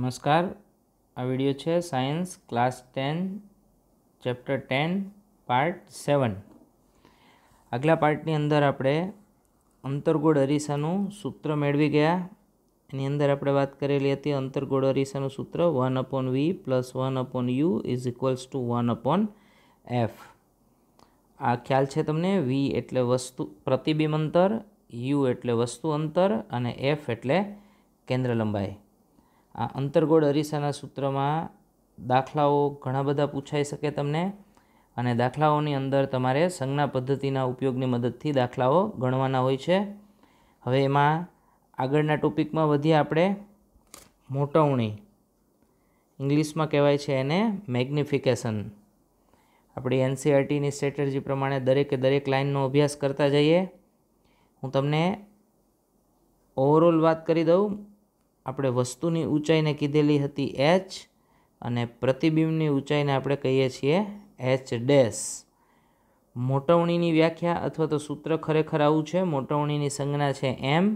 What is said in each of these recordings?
નમસ્કાર આ વિડિયો છે science class ten chapter ten part seven આગલા પાર્ટની અંદર આપણે અંતરગોળ અરીસાનું સૂત્ર મેળવી ગયા એની અંદર આપણે વાત કરેલી હતી અંતરગોળ અરીસાનું સૂત્ર one upon V plus one upon U is equals to one upon F આ ખ્યાલ છે તમને વી એટલે વસ્તુ પ્રતિબિંબ અંતર યુ એટલે વસ્તુ અંતર અને એફ એટલે કેન્દ્ર લંબાઈ આ અંતર્ગોળ અરીસાના સૂત્રમાં દાખલાઓ ઘણા બધા પૂછાઈ શકે તમને અને દાખલાઓની અંદર તમારે સંજ્ઞા પદ્ધતિના ઉપયોગની મદદથી દાખલાઓ ગણવાના હોય છે હવે એમાં આગળના ટોપિકમાં વધીએ આપણે મોટવણી ઇંગ્લિશમાં કહેવાય છે એને મેગ્નિફિકેશન આપણી એનસીઆરટીની સ્ટ્રેટેજી પ્રમાણે દરેકે દરેક લાઇનનો અભ્યાસ કરતા જઈએ હું તમને ઓવરઓલ વાત કરી દઉં આપણે વસ્તુની ઊંચાઈને કીધેલી હતી એચ અને પ્રતિબિંબની ઊંચાઈને આપણે કહીએ છીએ એચ ડેશ મોટવણીની વ્યાખ્યા અથવા તો સૂત્ર ખરેખર આવું છે મોટવણીની સંજ્ઞા છે એમ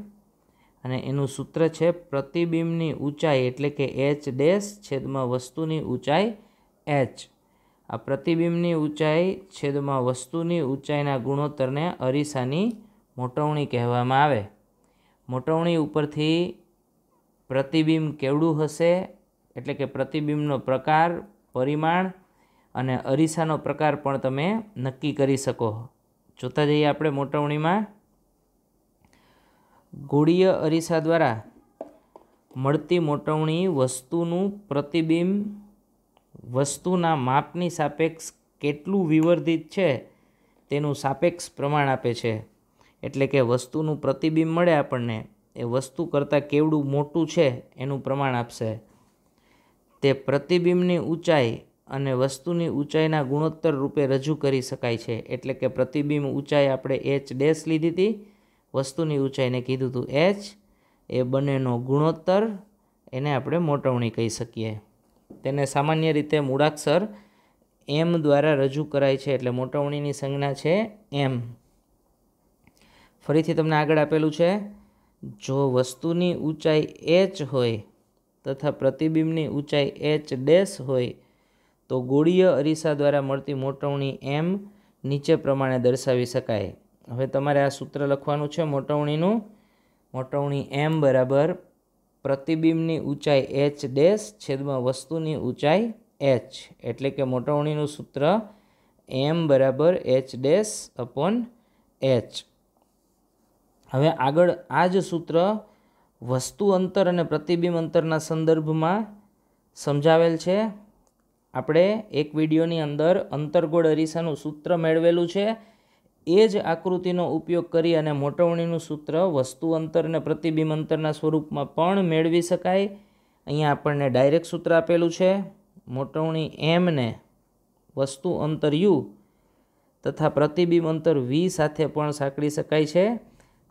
અને એનું સૂત્ર છે પ્રતિબિંબની ઊંચાઈ એટલે કે એચ ડેશ છેદમાં વસ્તુની ઊંચાઈ એચ આ પ્રતિબિંબની ઊંચાઈ છેદમાં વસ્તુની ઊંચાઈના ગુણોત્તરને અરીસાની મોટવણી કહેવામાં આવે મોટવણી ઉપરથી પ્રતિબિંબ કેવડું હશે એટલે કે પ્રતિબિંબનો પ્રકાર પરિમાણ અને અરીસાનો પ્રકાર પણ તમે નક્કી કરી શકો જોતા જઈએ આપણે મોટવણીમાં ગોળીય અરીસા દ્વારા મળતી મોટવણી વસ્તુનું પ્રતિબિંબ વસ્તુના માપની સાપેક્ષ કેટલું વિવર્ધિત છે તેનું સાપેક્ષ પ્રમાણ આપે છે એટલે કે વસ્તુનું પ્રતિબિંબ મળે આપણને એ વસ્તુ કરતાં કેવડું મોટું છે એનું પ્રમાણ આપશે તે પ્રતિબિંબની ઊંચાઈ અને વસ્તુની ઊંચાઈના ગુણોત્તર રૂપે રજૂ કરી શકાય છે એટલે કે પ્રતિબિંબ ઊંચાઈ આપણે એચ ડેશ લીધી હતી વસ્તુની ઊંચાઈને કીધું હતું એચ એ બંનેનો ગુણોત્તર એને આપણે મોટવણી કહી શકીએ તેને સામાન્ય રીતે મૂળાક્ષર એમ દ્વારા રજૂ કરાય છે એટલે મોટવણીની સંજ્ઞા છે એમ ફરીથી તમને આગળ આપેલું છે જો વસ્તુની ઊંચાઈ એચ હોય તથા પ્રતિબિંબની ઊંચાઈ એચ ડેશ હોય તો ગોળીય અરીસા દ્વારા મળતી મોટવણી એમ નીચે પ્રમાણે દર્શાવી શકાય હવે તમારે આ સૂત્ર લખવાનું છે મોટવણીનું મોટવણી એમ બરાબર પ્રતિબિંબની ઊંચાઈ એચ ડેશ છેદમાં વસ્તુની ઊંચાઈ એચ એટલે કે મોટવણીનું સૂત્ર એમ બરાબર એચ ડેશ અપોન એચ હવે આગળ આ જ સૂત્ર વસ્તુ અંતર અને પ્રતિબિંબ અંતરના સંદર્ભમાં સમજાવેલ છે આપણે એક વિડીયોની અંદર અંતરગોળ અરીસાનું સૂત્ર મેળવેલું છે એ જ આકૃતિનો ઉપયોગ કરી અને મોટવણીનું સૂત્ર વસ્તુ અંતર અને પ્રતિબિંબ અંતરના સ્વરૂપમાં પણ મેળવી શકાય અહીંયા આપણને ડાયરેક્ટ સૂત્ર આપેલું છે મોટવણી એમને વસ્તુ અંતર યુ તથા પ્રતિબિંબ અંતર વી સાથે પણ સાંકળી શકાય છે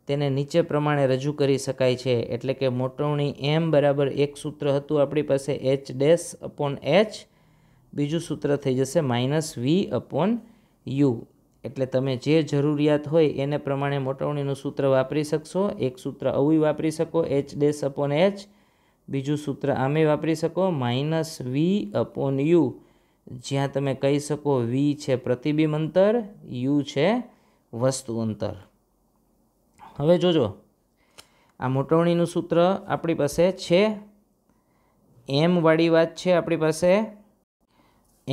તેને નીચે પ્રમાણે રજૂ કરી શકાય છે એટલે કે મોટવણી એમ બરાબર એક સૂત્ર હતું આપણી પાસે એચ ડેસ અપોન એચ બીજું સૂત્ર થઈ જશે માઇનસ વી અપોન યુ એટલે તમે જે જરૂરિયાત હોય એને પ્રમાણે મોટવણીનું સૂત્ર વાપરી શકશો એક સૂત્ર આવું વાપરી શકો એચ ડેસ અપોન એચ બીજું સૂત્ર આમે વાપરી શકો માઇનસ વી અપોન યુ જ્યાં તમે કહી શકો વી છે પ્રતિબિંબ અંતર યુ છે વસ્તુ અંતર હવે જોજો આ મોટવણીનું સૂત્ર આપણી પાસે છે એમવાળી વાત છે આપણી પાસે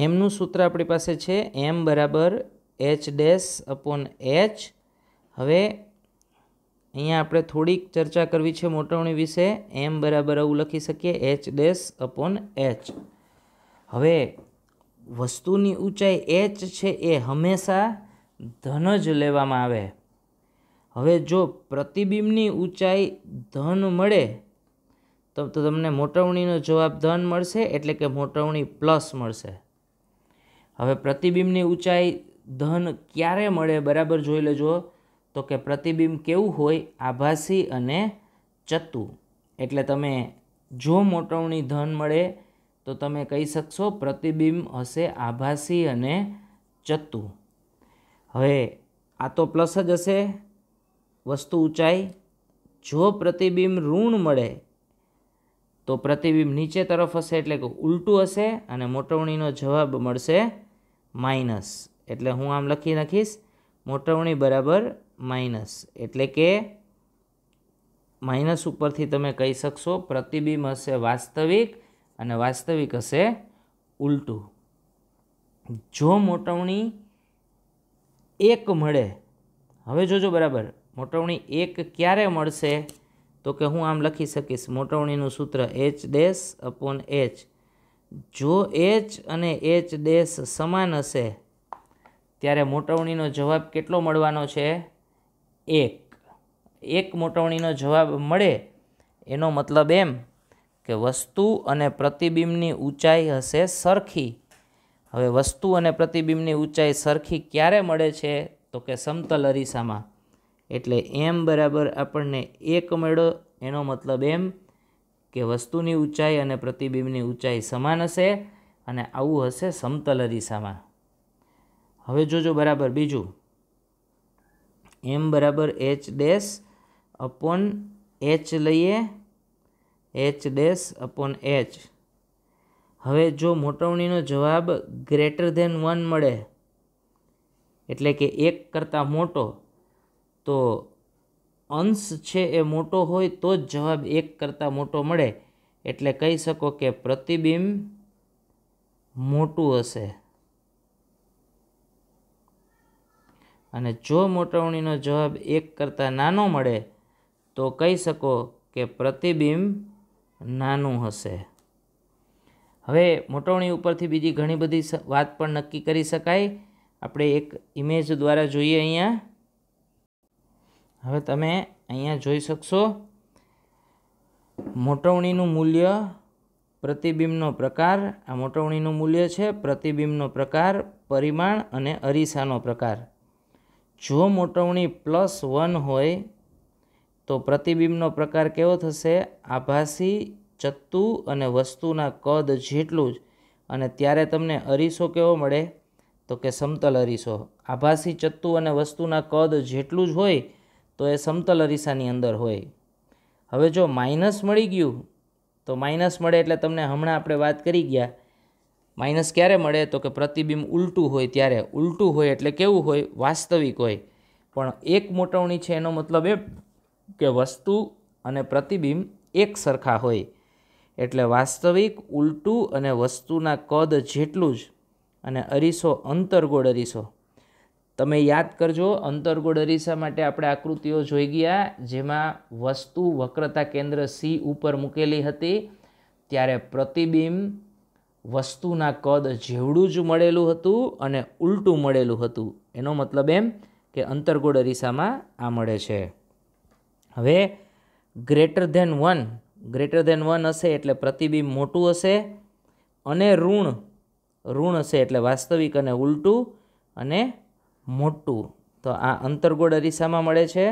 એમનું સૂત્ર આપણી પાસે છે એમ બરાબર એચ ડેસ અપોન એચ હવે અહીંયા આપણે થોડીક ચર્ચા કરવી છે મોટવણી વિશે એમ બરાબર આવું લખી શકીએ એચ ડેસ અપોન એચ હવે વસ્તુની ઊંચાઈ એચ છે એ હંમેશા ધન જ લેવામાં આવે હવે જો પ્રતિબિંબની ઊંચાઈ ધન મળે તો તો તમને મોટવણીનો જવાબ ધન મળશે એટલે કે મોટવણી પ્લસ મળશે હવે પ્રતિબિંબની ઊંચાઈ ધન ક્યારે મળે બરાબર જોઈ લેજો તો કે પ્રતિબિંબ કેવું હોય આભાસી અને ચતું એટલે તમે જો મોટવણી ધન મળે તો તમે કહી શકશો પ્રતિબિંબ હશે આભાસી અને ચતું હવે આ તો પ્લસ જ હશે વસ્તુ ઊંચાઈ જો પ્રતિબિંબ ઋણ મળે તો પ્રતિબિંબ નીચે તરફ હશે એટલે કે ઉલટું હશે અને મોટવણીનો જવાબ મળશે માઇનસ એટલે હું આમ લખી નાખીશ મોટવણી બરાબર માઇનસ એટલે કે માઇનસ ઉપરથી તમે કહી શકશો પ્રતિબિંબ હશે વાસ્તવિક અને વાસ્તવિક હશે ઉલટું જો મોટવણી એક મળે હવે જોજો બરાબર મોટવણી એક ક્યારે મળશે તો કે હું આમ લખી શકીશ મોટવણીનું સૂત્ર એચ ડેસ અપોન એચ જો એચ અને એચ ડેસ સમાન હશે ત્યારે મોટવણીનો જવાબ કેટલો મળવાનો છે એક એક મોટવણીનો જવાબ મળે એનો મતલબ એમ કે વસ્તુ અને પ્રતિબિંબની ઊંચાઈ હશે સરખી હવે વસ્તુ અને પ્રતિબિંબની ઊંચાઈ સરખી ક્યારે મળે છે તો કે સમતલ અરીસામાં એટલે એમ બરાબર આપણને એક મળ્યો એનો મતલબ એમ કે વસ્તુની ઊંચાઈ અને પ્રતિબિંબની ઊંચાઈ સમાન હશે અને આવું હશે સમતલ દિશામાં હવે જોજો બરાબર બીજું એમ બરાબર એચ ડેસ અપોન એચ લઈએ એચ ડેસ અપોન એચ હવે જો મોટવણીનો જવાબ ગ્રેટર ધેન વન મળે એટલે કે એક કરતાં મોટો તો અંશ છે એ મોટો હોય તો જ જવાબ એક કરતાં મોટો મળે એટલે કહી શકો કે પ્રતિબિંબ મોટું હશે અને જો મોટવણીનો જવાબ એક કરતાં નાનો મળે તો કહી શકો કે પ્રતિબિંબ નાનું હશે હવે મોટવણી ઉપરથી બીજી ઘણી બધી વાત પણ નક્કી કરી શકાય આપણે એક ઇમેજ દ્વારા જોઈએ અહીંયા હવે તમે અહીંયા જોઈ શકશો મોટવણીનું મૂલ્ય પ્રતિબિંબનો પ્રકાર આ મોટવણીનું મૂલ્ય છે પ્રતિબિંબનો પ્રકાર પરિમાણ અને અરીસાનો પ્રકાર જો મોટવણી પ્લસ વન હોય તો પ્રતિબિંબનો પ્રકાર કેવો થશે આભાસી ચત્તુ અને વસ્તુના કદ જેટલું જ અને ત્યારે તમને અરીસો કેવો મળે તો કે સમતલ અરીસો આભાસી ચત્તુ અને વસ્તુના કદ જેટલું જ હોય તો એ સમતલ અરીસાની અંદર હોય હવે જો માઇનસ મળી ગયું તો માઇનસ મળે એટલે તમને હમણાં આપણે વાત કરી ગયા માઇનસ ક્યારે મળે તો કે પ્રતિબિંબ ઉલટું હોય ત્યારે ઉલટું હોય એટલે કેવું હોય વાસ્તવિક હોય પણ એક મોટવણી છે એનો મતલબ એ કે વસ્તુ અને પ્રતિબિંબ એક સરખા હોય એટલે વાસ્તવિક ઉલટું અને વસ્તુના કદ જેટલું જ અને અરીસો અંતરગોળ અરીસો તમે યાદ કરજો અંતર્ગોળ અરીસા માટે આપણે આકૃતિઓ જોઈ ગયા જેમાં વસ્તુ વક્રતા કેન્દ્ર સી ઉપર મૂકેલી હતી ત્યારે પ્રતિબિંબ વસ્તુના કદ જેવડું જ મળેલું હતું અને ઉલટું મળેલું હતું એનો મતલબ એમ કે અંતર્ગોળ અરીસામાં આ મળે છે હવે greater than one greater than one હશે એટલે પ્રતિબિંબ મોટું હશે અને ઋણ ઋણ હશે એટલે વાસ્તવિક અને ઉલટું અને મોટું તો આ અંતરગોળ અરીસામાં મળે છે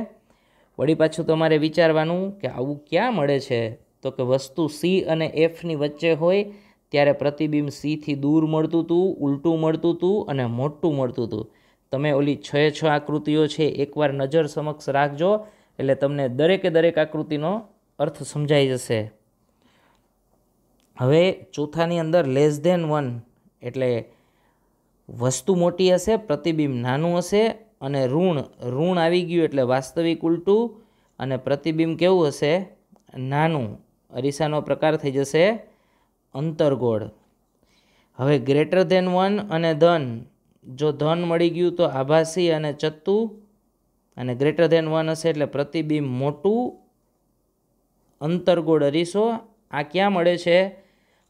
વળી પાછું તમારે વિચારવાનું કે આવું ક્યાં મળે છે તો કે વસ્તુ સી અને એફની વચ્ચે હોય ત્યારે પ્રતિબિંબ સીથી દૂર મળતું હતું ઉલટું મળતું હતું અને મોટું મળતું હતું તમે ઓલી છ છ આકૃતિઓ છે એકવાર નજર સમક્ષ રાખજો એટલે તમને દરેકે દરેક આકૃતિનો અર્થ સમજાઈ જશે હવે ચોથાની અંદર લેસ ધેન વન એટલે વસ્તુ મોટી હશે પ્રતિબિંબ નાનું હશે અને ઋણ ઋણ આવી ગયું એટલે વાસ્તવિક ઉલટું અને પ્રતિબિંબ કેવું હશે નાનું અરીસાનો પ્રકાર થઈ જશે અંતરગોળ હવે ગ્રેટર ધેન વન અને ધન જો ધન મળી ગયું તો આભાસી અને ચત્તુ અને ગ્રેટર ધેન વન હશે એટલે પ્રતિબિંબ મોટું અંતરગોળ અરીસો આ ક્યાં મળે છે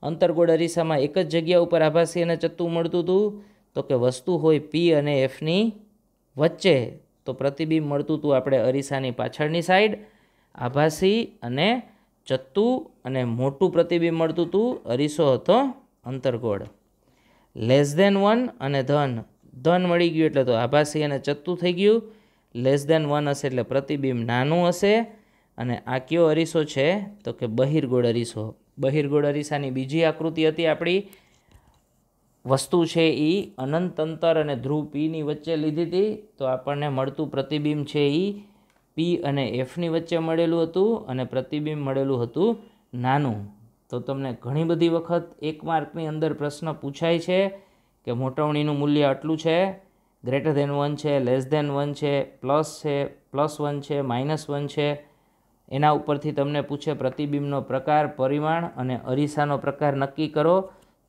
અંતરગોળ અરીસામાં એક જ જગ્યા ઉપર આભાસી અને ચત્તુ મળતું હતું તો કે વસ્તુ હોય પી અને એફની વચ્ચે તો પ્રતિબિંબ મળતું હતું આપણે અરીસાની પાછળની સાઈડ આભાસી અને ચત્તું અને મોટું પ્રતિબિંબ મળતું હતું અરીસો હતો અંતરગોળ લેસ દેન વન અને ધન ધન મળી ગયું એટલે તો આભાસી અને ચત્તું થઈ ગયું લેસ દેન વન હશે એટલે પ્રતિબિંબ નાનું હશે અને આ કયો અરીસો છે તો કે બહિર્ગોળ અરીસો બહિર્ગોળ અરીસાની બીજી આકૃતિ હતી આપણી વસ્તુ છે એ અનંત અંતર અને ધ્રુવ પીની વચ્ચે લીધી હતી તો આપણને મળતું પ્રતિબિંબ છે એ પી અને એફની વચ્ચે મળેલું હતું અને પ્રતિબિંબ મળેલું હતું નાનું તો તમને ઘણી બધી વખત એક માર્કની અંદર પ્રશ્ન પૂછાય છે કે મોટવણીનું મૂલ્ય આટલું છે ગ્રેટર ધેન વન છે લેસ ધેન વન છે પ્લસ છે પ્લસ વન છે માઇનસ વન છે એના ઉપરથી તમને પૂછે પ્રતિબિંબનો પ્રકાર પરિમાણ અને અરીસાનો પ્રકાર નક્કી કરો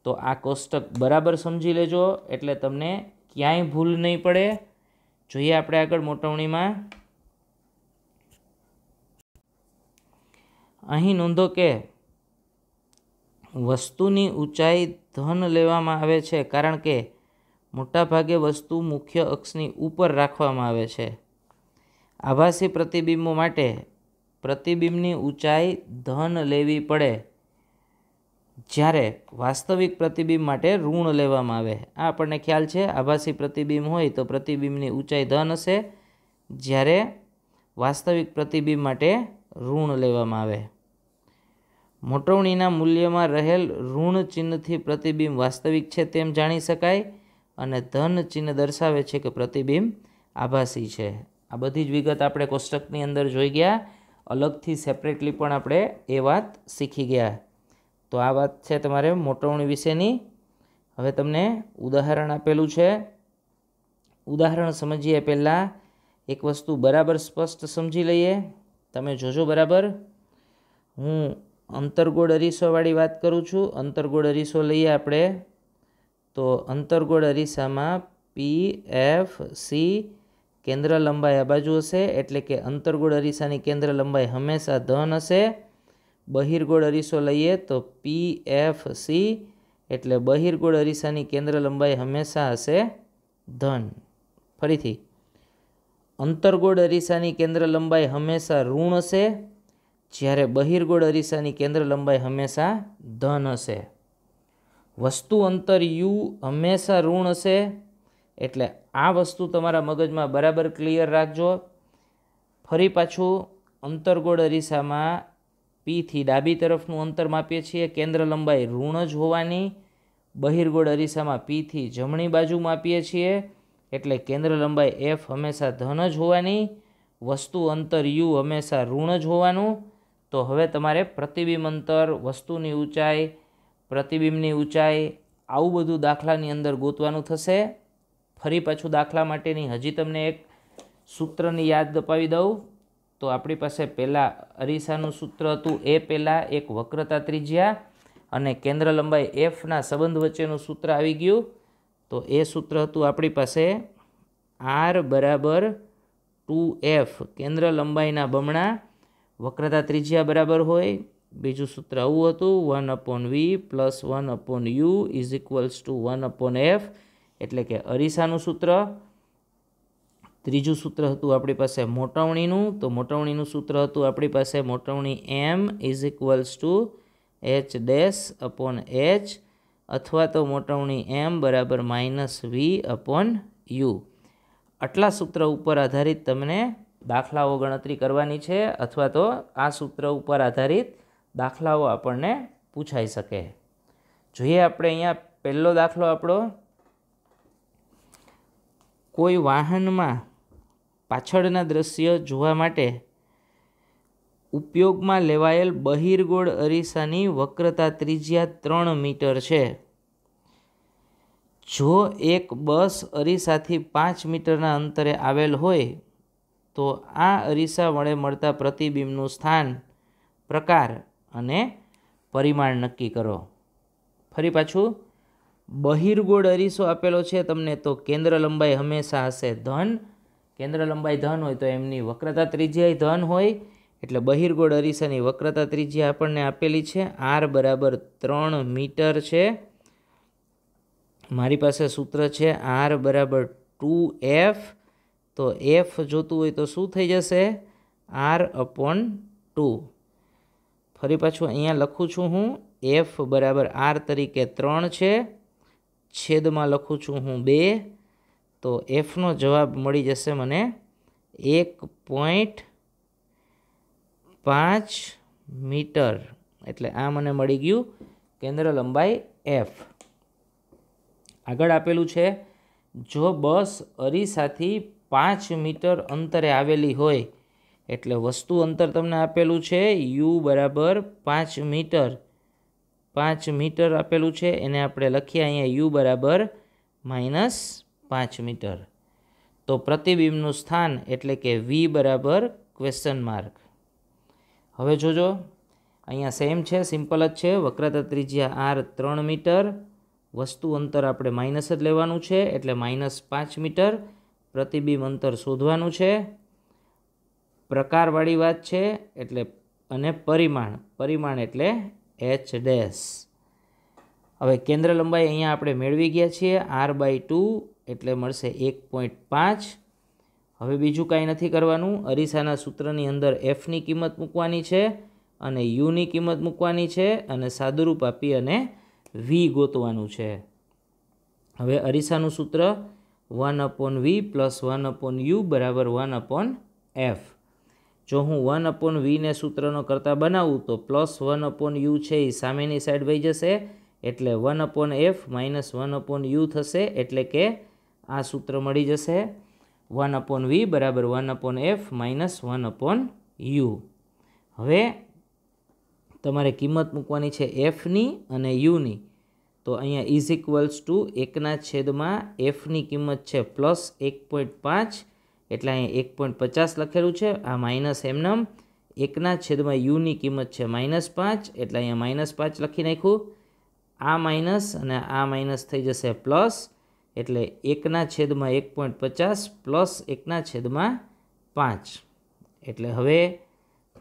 તો આ કોષ્ટક બરાબર સમજી લેજો એટલે તમને ક્યાંય ભૂલ નહીં પડે જોઈએ આપણે આગળ મોટવણીમાં અહીં નોંધો કે વસ્તુની ઊંચાઈ ધન લેવામાં આવે છે કારણ કે મોટાભાગે વસ્તુ મુખ્ય અક્ષની ઉપર રાખવામાં આવે છે આભાસી પ્રતિબિંબો માટે પ્રતિબિંબની ઊંચાઈ ધન લેવી પડે જ્યારે વાસ્તવિક પ્રતિબિંબ માટે ઋણ લેવામાં આવે આ આપણને ખ્યાલ છે આભાસી પ્રતિબિંબ હોય તો પ્રતિબિંબની ઊંચાઈ ધન હશે જ્યારે વાસ્તવિક પ્રતિબિંબ માટે ઋણ લેવામાં આવે મોટવણીના મૂલ્યમાં રહેલ ઋણ ચિહ્નથી પ્રતિબિંબ વાસ્તવિક છે તેમ જાણી શકાય અને ધન ચિહ્ન દર્શાવે છે કે પ્રતિબિંબ આભાસી છે આ બધી જ વિગત આપણે કોષ્ટકની અંદર જોઈ ગયા અલગથી સેપરેટલી પણ આપણે એ વાત શીખી ગયા તો આ વાત છે તમારે મોટવણી વિશેની હવે તમને ઉદાહરણ આપેલું છે ઉદાહરણ સમજીએ પહેલાં એક વસ્તુ બરાબર સ્પષ્ટ સમજી લઈએ તમે જોજો બરાબર હું અંતરગોળ અરીસોવાળી વાત કરું છું અંતરગોળ અરીસો લઈએ આપણે તો અંતરગોળ અરીસામાં પી એફ સી કેન્દ્ર લંબાઈ આ બાજુ હશે એટલે કે અંતરગોળ અરીસાની કેન્દ્ર લંબાઈ હંમેશા ધન હશે બહિર્ગોળ અરીસો લઈએ તો પી એફ સી એટલે બહિર્ગોળ અરીસાની કેન્દ્ર લંબાઈ હંમેશા હશે ધન ફરીથી અંતર્ગોળ અરીસાની કેન્દ્ર લંબાઈ હંમેશા ઋણ હશે જ્યારે બહિર્ગોળ અરીસાની કેન્દ્ર લંબાઈ હંમેશા ધન હશે વસ્તુ અંતર યુ હંમેશા ઋણ હશે એટલે આ વસ્તુ તમારા મગજમાં બરાબર ક્લિયર રાખજો ફરી પાછું અંતર્ગોળ અરીસામાં પીથી ડાબી તરફનું અંતર માપીએ છીએ કેન્દ્ર લંબાઈ ઋણ જ હોવાની બહિર્ગોળ અરીસામાં પીથી જમણી બાજુ માપીએ છીએ એટલે કેન્દ્ર લંબાઈ એફ હંમેશા ધન જ હોવાની વસ્તુ અંતર યુ હંમેશા ઋણ જ હોવાનું તો હવે તમારે પ્રતિબિંબ અંતર વસ્તુની ઊંચાઈ પ્રતિબિંબની ઊંચાઈ આવું બધું દાખલાની અંદર ગોતવાનું થશે ફરી પાછું દાખલા માટેની હજી તમને એક સૂત્રની યાદ અપાવી દઉં તો આપણી પાસે પહેલાં અરીસાનું સૂત્ર હતું એ પહેલાં એક વક્રતા ત્રિજ્યા અને કેન્દ્ર લંબાઈ એફના સંબંધ વચ્ચેનું સૂત્ર આવી ગયું તો એ સૂત્ર હતું આપણી પાસે આર બરાબર ટુ એફ કેન્દ્ર લંબાઈના બમણા વક્રતા ત્રિજ્યા બરાબર હોય બીજું સૂત્ર આવું હતું one upon V plus one upon U is equals to one upon F એટલે કે અરીસાનું સૂત્ર ત્રીજું સૂત્ર હતું આપણી પાસે મોટવણીનું તો મોટવણીનું સૂત્ર હતું આપણી પાસે મોટવણી M is equals to H dash upon H અથવા તો મોટવણી એમ બરાબર માઇનસ વી અપોન યુ આટલા સૂત્ર ઉપર આધારિત તમને દાખલાઓ ગણતરી કરવાની છે અથવા તો આ સૂત્ર ઉપર આધારિત દાખલાઓ આપણને પૂછાઈ શકે જોઈએ આપણે અહીંયા પહેલો દાખલો આપણો કોઈ વાહનમાં પાછળના દ્રશ્ય જોવા માટે ઉપયોગમાં લેવાયેલ બહિર્ગોળ અરીસાની વક્રતા ત્રિજ્યા ત્રણ મીટર છે જો એક બસ અરીસાથી પાંચ મીટરના અંતરે આવેલ હોય તો આ અરીસા વડે મળતા પ્રતિબિંબનું સ્થાન પ્રકાર અને પરિમાણ નક્કી કરો ફરી પાછું બહિર્ગોળ અરીસો આપેલો છે તમને તો કેન્દ્ર લંબાઈ હંમેશા હશે ધન કેન્દ્ર લંબાઈ ધન હોય તો એમની વક્રતા ત્રિજ્યા ધન હોય એટલે બહિર્ગોળ અરીસાની વક્રતા ત્રિજ્યા આપણને આપેલી છે આર બરાબર ત્રણ મીટર છે મારી પાસે સૂત્ર છે આર બરાબર ટુ એફ તો એફ જોતું હોય તો શું થઈ જશે આર અપોન ટુ ફરી પાછું અહીંયા લખું છું હું એફ બરાબર આર તરીકે ત્રણ છે છેદમાં લખું છું હું બે તો એફનો જવાબ મળી જશે મને એક પોઈન્ટ પાંચ મીટર એટલે આ મને મળી ગયું કેન્દ્ર લંબાઈ એફ આગળ આપેલું છે જો બસ અરીસાથી પાંચ મીટર અંતરે આવેલી હોય એટલે વસ્તુ અંતર તમને આપેલું છે યુ બરાબર પાંચ મીટર પાંચ મીટર આપેલું છે એને આપણે લખીએ અહીંયા યુ બરાબર માઇનસ પાંચ મીટર તો પ્રતિબિંબનું સ્થાન એટલે કે વી બરાબર ક્વેશ્ચન માર્ક હવે જોજો અહીંયા સેમ છે સિમ્પલ જ છે વક્રતા ત્રિજ્યા આર ત્રણ મીટર વસ્તુ અંતર આપણે માઇનસ જ લેવાનું છે એટલે માઇનસ પાંચ મીટર પ્રતિબિંબ અંતર શોધવાનું છે પ્રકારવાળી વાત છે એટલે અને પરિમાણ પરિમાણ એટલે એચ ડેશ હવે કેન્દ્ર લંબાઈ અહીંયા આપણે મેળવી ગયા છીએ આર બાય ટુ એટલે મળશે એક પોઈન્ટ પાંચ હવે બીજું કાંઈ નથી કરવાનું અરીસાના સૂત્રની અંદર એફની કિંમત મૂકવાની છે અને યુની કિંમત મૂકવાની છે અને સાદુરૂપ આપી અને વી ગોતવાનું છે હવે અરીસાનું સૂત્ર one upon V plus one upon U બરાબર વન અપોન એફ જો હું વન અપોન વીને સૂત્રનો કરતાં બનાવું તો પ્લસ વન અપોન યુ છે એ સામેની સાઈડ વહી જશે એટલે one upon F minus one upon U થશે એટલે કે આ સૂત્ર મળી જશે વન અપોન વી બરાબર one upon F minus one upon U હવે તમારે કિંમત મૂકવાની છે એફની અને યુની તો અહીંયા ઇઝ ઇક્વલ્સ ટુ એકના છેદમાં એફની કિંમત છે પ્લસ એક પોઈન્ટ પાંચ એટલે અહીંયા એક પોઈન્ટ પચાસ લખેલું છે આ માઇનસ એમનમ એકના છેદમાં યુની કિંમત છે માઇનસ પાંચ એટલે અહીંયા માઇનસ પાંચ લખી નાખ્યું આ માઇનસ અને આ માઇનસ થઈ જશે પ્લસ એટલે એકના છેદમાં એક પોઈન્ટ પચાસ પ્લસ એકના છેદમાં પાંચ એટલે હવે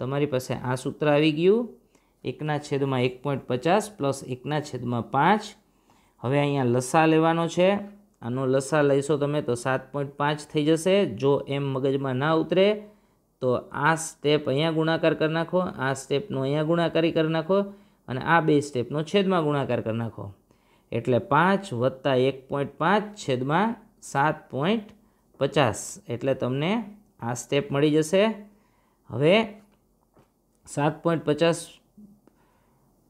તમારી પાસે આ સૂત્ર આવી ગયું એકના છેદમાં એક પોઈન્ટ પચાસ પ્લસ એકના છેદમાં પાંચ હવે અહીંયા લસા લેવાનો છે આનો લસા લઈશો તમે તો સાત પોઈન્ટ પાંચ થઈ જશે જો એમ મગજમાં ના ઉતરે તો આ સ્ટેપ અહીંયા ગુણાકાર કરી નાખો આ સ્ટેપનો અહીંયા ગુણાકારી કરી નાખો અને આ બે સ્ટેપનો છેદમાં ગુણાકાર કરી નાખો એટલે પાંચ વત્તા એક પોઈન્ટ પાંચ છેદમાં સાત પોઈન્ટ પચાસ એટલે તમને આ સ્ટેપ મળી જશે હવે સાત પોઈન્ટ પચાસ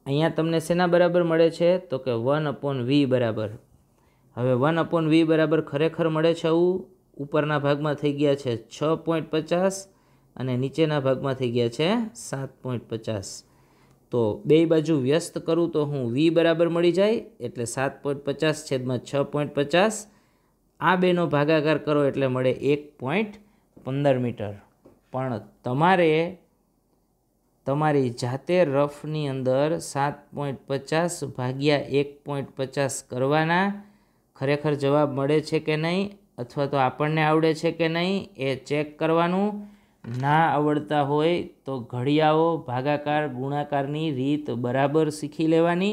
અહીંયા તમને શેના બરાબર મળે છે તો કે વન અપોન વી બરાબર હવે વન અપોન વી બરાબર ખરેખર મળે છે આવું ઉપરના ભાગમાં થઈ ગયા છે છ પોઈન્ટ પચાસ અને નીચેના ભાગમાં થઈ ગયા છે સાત પોઈન્ટ પચાસ તો બે બાજુ વ્યસ્ત કરું તો હું વી બરાબર મળી જાય એટલે સાત પોઈન્ટ પચાસ છેદમાં છ પોઈન્ટ પચાસ આ બેનો ભાગાકાર કરો એટલે મળે એક પોઈન્ટ પંદર મીટર પણ તમારે તમારી જાતે રફની અંદર સાત પોઈન્ટ પચાસ ભાગ્યા એક પોઈન્ટ પચાસ કરવાના ખરેખર જવાબ મળે છે કે નહીં અથવા તો આપણને આવડે છે કે નહીં એ ચેક કરવાનું ના આવડતા હોય તો ઘડિયાઓ ભાગાકાર ગુણાકારની રીત બરાબર શીખી લેવાની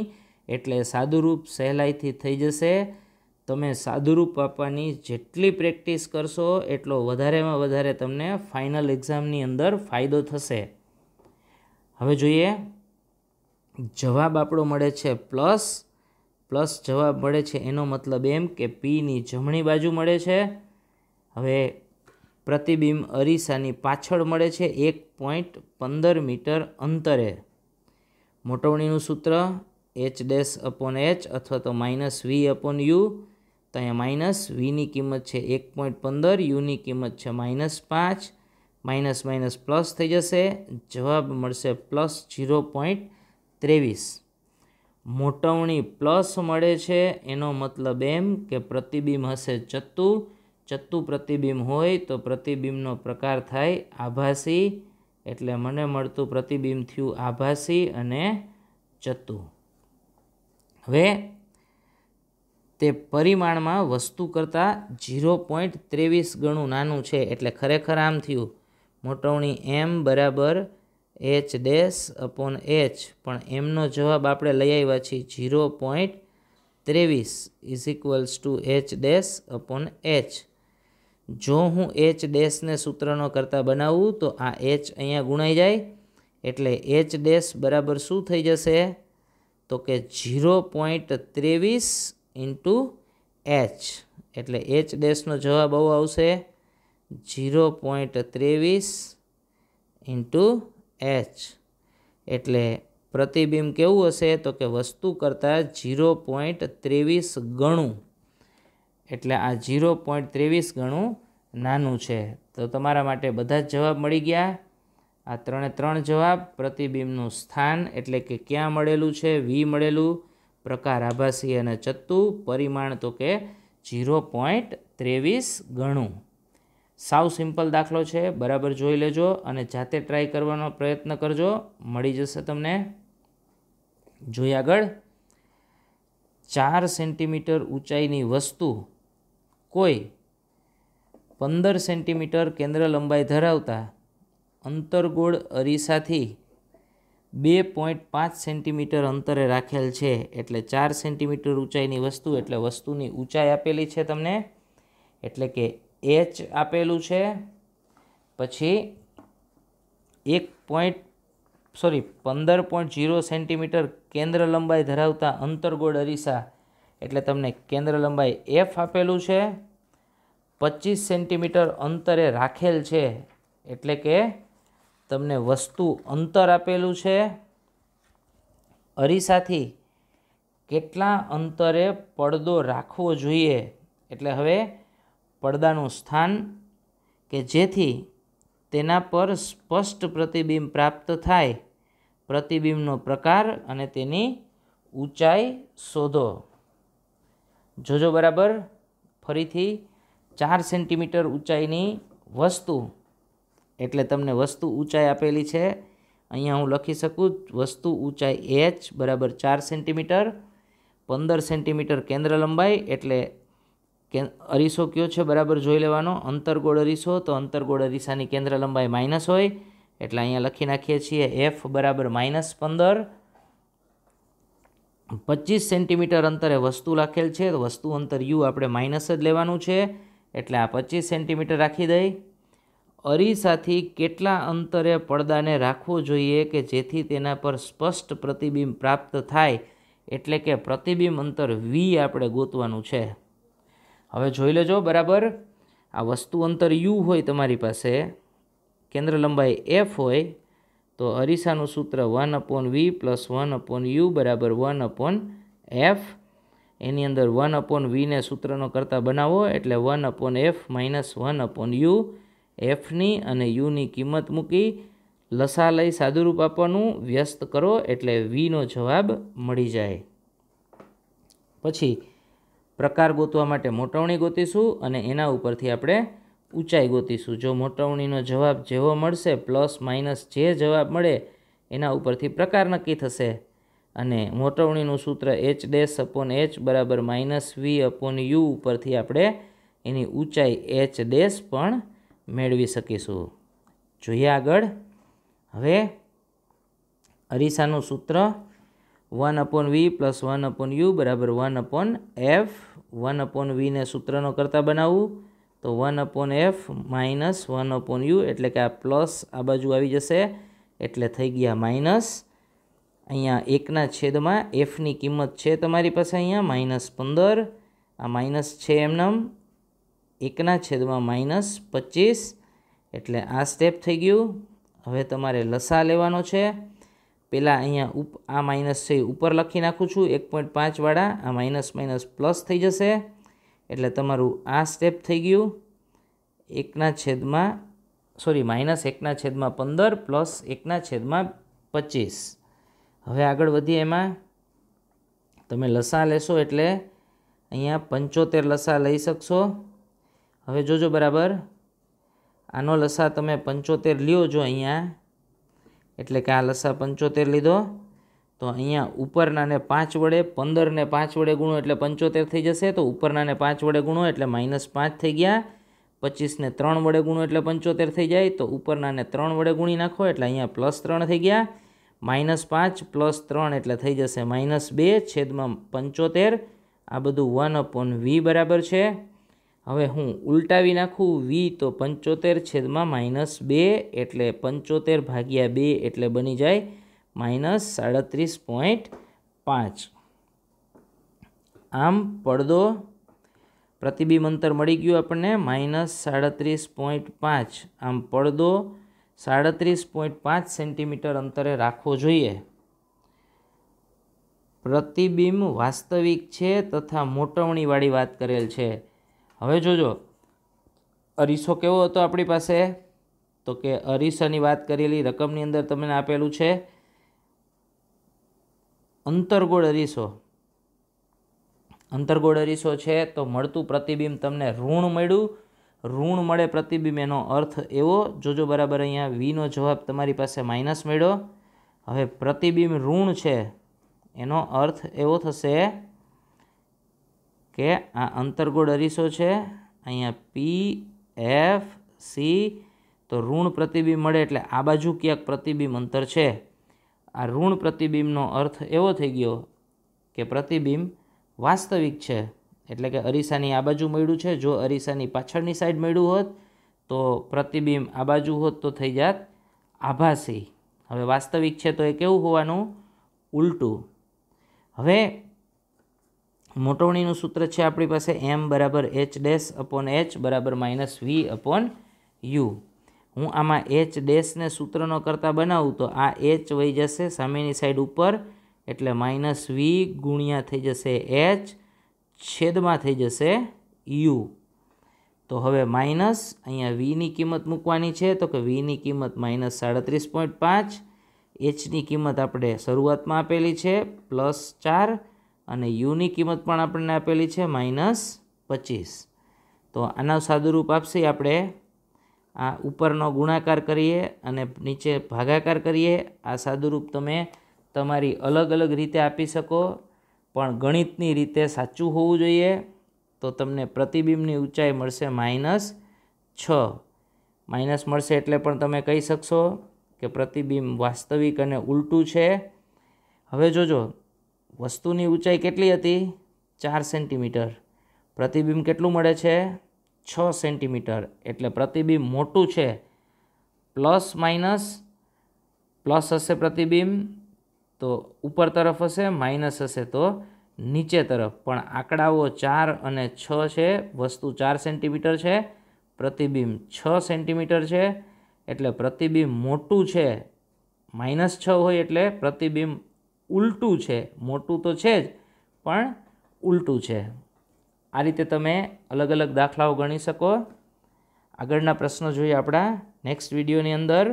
એટલે સાદુરૂપ સહેલાઈથી થઈ જશે તમે સાદુરૂપ આપવાની જેટલી પ્રેક્ટિસ કરશો એટલો વધારેમાં વધારે તમને ફાઇનલ એક્ઝામની અંદર ફાયદો થશે હવે જોઈએ જવાબ આપણો મળે છે પ્લસ પ્લસ જવાબ મળે છે એનો મતલબ એમ કે પીની જમણી બાજુ મળે છે હવે પ્રતિબિંબ અરીસાની પાછળ મળે છે એક પોઈન્ટ પંદર મીટર અંતરે મોટવણીનું સૂત્ર એચ ડેસ અપોન એચ અથવા તો માઇનસ વી અપોન યુ તો અહીંયા માઇનસ વીની કિંમત છે એક પોઈન્ટ પંદર યુની કિંમત છે માઇનસ પાંચ માઇનસ માઇનસ પ્લસ થઈ જશે જવાબ મળશે પ્લસ ઝીરો પોઈન્ટ ત્રેવીસ મોટવણી પ્લસ મળે છે એનો મતલબ એમ કે પ્રતિબિંબ હશે જતું ચત્તુ પ્રતિબિંબ હોય તો પ્રતિબિંબનો પ્રકાર થાય આભાસી એટલે મને મળતું પ્રતિબિંબ થયું આભાસી અને ચત્તુ હવે તે પરિમાણમાં વસ્તુ કરતાં ઝીરો પોઈન્ટ ત્રેવીસ ગણું નાનું છે એટલે ખરેખર આમ થયું મોટવણી એમ બરાબર એચ ડેસ અપોન એચ પણ એમનો જવાબ આપણે લઈ આવ્યા છીએ ઝીરો પોઈન્ટ ત્રેવીસ is equals to H dash upon H જો હું એચ ડેસને સૂત્રનો કરતાં બનાવું તો આ એચ અહીંયા ગુણાઈ જાય એટલે એચ ડેસ બરાબર શું થઈ જશે તો કે ઝીરો પોઈન્ટ ત્રેવીસ ઇન્ટુ એચ એટલે એચ ડેસનો જવાબ આવો આવશે ઝીરો પોઈન્ટ ત્રેવીસ ઇન્ટુ એચ એટલે પ્રતિબિંબ કેવું હશે તો કે વસ્તુ કરતાં ઝીરો પોઈન્ટ ત્રેવીસ ગણું એટલે આ ઝીરો પોઈન્ટ ત્રેવીસ ગણું નાનું છે તો તમારા માટે બધા જ જવાબ મળી ગયા આ ત્રણે ત્રણ જવાબ પ્રતિબિંબનું સ્થાન એટલે કે ક્યાં મળેલું છે વી મળેલું પ્રકાર આભાસી અને ચત્તું પરિમાણ તો કે ઝીરો પોઈન્ટ ત્રેવીસ ગણું સાવ સિમ્પલ દાખલો છે બરાબર જોઈ લેજો અને જાતે ટ્રાય કરવાનો પ્રયત્ન કરજો મળી જશે તમને જોઈએ આગળ ચાર સેન્ટીમીટર ઊંચાઈની વસ્તુ કોઈ પંદર સેન્ટીમીટર કેન્દ્ર લંબાઈ ધરાવતા અંતરગોળ અરીસાથી બે પોઈન્ટ પાંચ સેન્ટીમીટર અંતરે રાખેલ છે એટલે ચાર સેન્ટીમીટર ઊંચાઈની વસ્તુ એટલે વસ્તુની ઊંચાઈ આપેલી છે તમને એટલે કે એચ આપેલું છે પછી એક પોઈન્ટ સોરી પંદર પોઈન્ટ ઝીરો સેન્ટીમીટર કેન્દ્ર લંબાઈ ધરાવતા અંતરગોળ અરીસા એટલે તમને કેન્દ્ર લંબાઈ એફ આપેલું છે પચીસ સેન્ટીમીટર અંતરે રાખેલ છે એટલે કે તમને વસ્તુ અંતર આપેલું છે અરીસાથી કેટલા અંતરે પડદો રાખવો જોઈએ એટલે હવે પડદાનું સ્થાન કે જેથી તેના પર સ્પષ્ટ પ્રતિબિંબ પ્રાપ્ત થાય પ્રતિબિંબનો પ્રકાર અને તેની ઊંચાઈ શોધો જોજો બરાબર ફરીથી ચાર સેન્ટીમીટર ઊંચાઈની વસ્તુ એટલે તમને વસ્તુ ઊંચાઈ આપેલી છે અહીંયા હું લખી શકું વસ્તુ ઊંચાઈ એચ બરાબર ચાર સેન્ટીમીટર પંદર સેન્ટીમીટર કેન્દ્ર લંબાઈ એટલે કે અરીસો કયો છે બરાબર જોઈ લેવાનો અંતરગોળ અરીસો તો અંતરગોળ અરીસાની કેન્દ્ર લંબાઈ માઇનસ હોય એટલે અહીંયા લખી નાખીએ છીએ એફ બરાબર માઇનસ પંદર પચીસ સેન્ટીમીટર અંતરે વસ્તુ રાખેલ છે તો વસ્તુ અંતર યુ આપણે માઇનસ જ લેવાનું છે એટલે આ પચીસ સેન્ટીમીટર રાખી દઈ અરીસાથી કેટલા અંતરે પડદાને રાખવો જોઈએ કે જેથી તેના પર સ્પષ્ટ પ્રતિબિંબ પ્રાપ્ત થાય એટલે કે પ્રતિબિંબ અંતર વી આપણે ગોતવાનું છે હવે જોઈ લેજો બરાબર આ વસ્તુ અંતર યુ હોય તમારી પાસે કેન્દ્ર લંબાઈ એફ હોય તો અરીસાનું સૂત્ર one upon V plus one upon U બરાબર વન અપોન એફ એની અંદર વન અપોન વીને સૂત્રનો કરતાં બનાવો એટલે one upon F minus one upon U એફની અને યુની કિંમત મૂકી લસા લઈ સાદુરૂપ આપવાનું વ્યસ્ત કરો એટલે વીનો જવાબ મળી જાય પછી પ્રકાર ગોતવા માટે મોટવણી ગોતીશું અને એના ઉપરથી આપણે ઊંચાઈ ગોતીશું જો મોટવણીનો જવાબ જેવો મળશે પ્લસ માઇનસ જે જવાબ મળે એના ઉપરથી પ્રકાર નક્કી થશે અને મોટવણીનું સૂત્ર એચ ડેશ અપોન એચ બરાબર માઇનસ વી અપોન યુ ઉપરથી આપણે એની ઊંચાઈ એચ ડેશ પણ મેળવી શકીશું જોઈએ આગળ હવે અરીસાનું સૂત્ર one upon V plus one upon U બરાબર one upon F one upon વીને સૂત્રનો કરતાં બનાવવું તો one upon F minus one upon U એટલે કે આ પ્લસ આ બાજુ આવી જશે એટલે થઈ ગયા માઇનસ અહીંયા એકના છેદમાં એફની કિંમત છે તમારી પાસે અહીંયા માઇનસ પંદર આ માઇનસ છે એમનામ એકના છેદમાં માઇનસ પચીસ એટલે આ સ્ટેપ થઈ ગયું હવે તમારે લસા લેવાનો છે પહેલાં અહીંયા ઉપ આ માઇનસ છે ઉપર લખી નાખું છું એક પોઈન્ટ પાંચવાળા આ માઇનસ માઇનસ પ્લસ થઈ જશે એટલે તમારું આ સ્ટેપ થઈ ગયું એકના છેદમાં સોરી માઇનસ એકના છેદમાં પંદર પ્લસ એકના છેદમાં પચીસ હવે આગળ વધીએ એમાં તમે લસા લેશો એટલે અહીંયા પંચોતેર લસા લઈ શકશો હવે જોજો બરાબર આનો લસા તમે પંચોતેર લ્યો જો અહીંયા એટલે કે આ લસા પંચોતેર લીધો તો અહીંયા ઉપરનાને પાંચ વડે પંદરને પાંચ વડે ગુણો એટલે પંચોતેર થઈ જશે તો ઉપરનાને પાંચ વડે ગુણો એટલે માઇનસ પાંચ થઈ ગયા પચીસને ત્રણ વડે ગુણો એટલે પંચોતેર થઈ જાય તો ઉપરનાને ત્રણ વડે ગુણી નાખો એટલે અહીંયા પ્લસ ત્રણ થઈ ગયા માઇનસ પાંચ પ્લસ ત્રણ એટલે થઈ જશે માઇનસ બે છેદમાં પંચોતેર આ બધું વન અપોન વી બરાબર છે હવે હું ઉલટાવી નાખું વી તો પંચોતેર છેદમાં માઇનસ બે એટલે પંચોતેર ભાગ્યા બે એટલે બની જાય માઇનસ સાડત્રીસ પોઈન્ટ પાંચ આમ પડદો પ્રતિબિંબ અંતર મળી ગયું આપણને માઇનસ સાડત્રીસ પોઈન્ટ પાંચ આમ પડદો સાડત્રીસ પોઈન્ટ પાંચ સેન્ટીમીટર અંતરે રાખવો જોઈએ પ્રતિબિંબ વાસ્તવિક છે તથા મોટવણીવાળી વાત કરેલ છે હવે જોજો અરીસો કેવો હતો આપણી પાસે તો કે અરીસાની વાત કરેલી રકમની અંદર તમને આપેલું છે અંતરગોળ અરીસો અંતરગોળ અરીસો છે તો મળતું પ્રતિબિંબ તમને ઋણ મળ્યું ઋણ મળે પ્રતિબિંબ એનો અર્થ એવો જોજો બરાબર અહીંયા વીનો જવાબ તમારી પાસે માઇનસ મળ્યો હવે પ્રતિબિંબ ઋણ છે એનો અર્થ એવો થશે કે આ અંતરગોળ અરીસો છે અહીંયા પી એફ સી તો ઋણ પ્રતિબિંબ મળે એટલે આ બાજુ ક્યાંક પ્રતિબિંબ અંતર છે આ ઋણ પ્રતિબિંબનો અર્થ એવો થઈ ગયો કે પ્રતિબિંબ વાસ્તવિક છે એટલે કે અરીસાની આ બાજુ મળ્યું છે જો અરીસાની પાછળની સાઈડ મળ્યું હોત તો પ્રતિબિંબ આ બાજુ હોત તો થઈ જાત આભાસી હવે વાસ્તવિક છે તો એ કેવું હોવાનું ઉલટું હવે મોટવણીનું સૂત્ર છે આપણી પાસે એમ બરાબર એચ ડેસ અપોન એચ બરાબર માઇનસ વી અપોન યુ હું આમાં એચ ડેસને સૂત્રનો કરતાં બનાવું તો આ એચ વહી જશે સામેની સાઈડ ઉપર એટલે માઇનસ વી ગુણ્યા થઈ જશે એચ છેદમાં થઈ જશે યુ તો હવે માઇનસ અહીંયા વીની કિંમત મૂકવાની છે તો કે વીની કિંમત માઇનસ સાડત્રીસ પોઈન્ટ પાંચ એચની કિંમત આપણે શરૂઆતમાં આપેલી છે પ્લસ ચાર અને યુની કિંમત પણ આપણને આપેલી છે માઇનસ પચીસ તો આના સાદુરૂપ આપશે આપણે આ ઉપરનો ગુણાકાર કરીએ અને નીચે ભાગાકાર કરીએ આ સાદુરૂપ તમે તમારી અલગ અલગ રીતે આપી શકો પણ ગણિતની રીતે સાચું હોવું જોઈએ તો તમને પ્રતિબિંબની ઊંચાઈ મળશે માઇનસ છ માઇનસ મળશે એટલે પણ તમે કહી શકશો કે પ્રતિબિંબ વાસ્તવિક અને ઉલટું છે હવે જોજો વસ્તુની ઊંચાઈ કેટલી હતી ચાર સેન્ટીમીટર પ્રતિબિંબ કેટલું મળે છે છ સેન્ટીમીટર એટલે પ્રતિબિંબ મોટું છે પ્લસ માઇનસ પ્લસ હશે પ્રતિબિંબ તો ઉપર તરફ હશે માઇનસ હશે તો નીચે તરફ પણ આંકડાઓ ચાર અને છ છે વસ્તુ ચાર સેન્ટીમીટર છે પ્રતિબિંબ છ સેન્ટીમીટર છે એટલે પ્રતિબિંબ મોટું છે માઇનસ છ હોય એટલે પ્રતિબિંબ ઉલટું છે મોટું તો છે જ પણ ઉલટું છે આ રીતે તમે અલગ અલગ દાખલાઓ ગણી શકો આગળના પ્રશ્નો જોઈએ આપણા નેક્સ્ટ વિડીયોની અંદર